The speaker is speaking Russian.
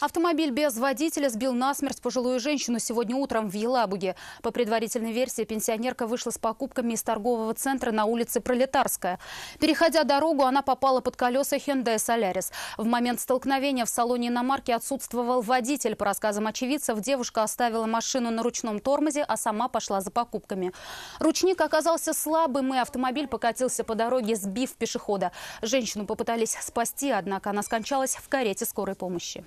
Автомобиль без водителя сбил насмерть пожилую женщину сегодня утром в Елабуге. По предварительной версии, пенсионерка вышла с покупками из торгового центра на улице Пролетарская. Переходя дорогу, она попала под колеса Hyundai Solaris. В момент столкновения в салоне иномарки отсутствовал водитель. По рассказам очевидцев, девушка оставила машину на ручном тормозе, а сама пошла за покупками. Ручник оказался слабым, и автомобиль покатился по дороге, сбив пешехода. Женщину попытались спасти, однако она скончалась в карете скорой помощи.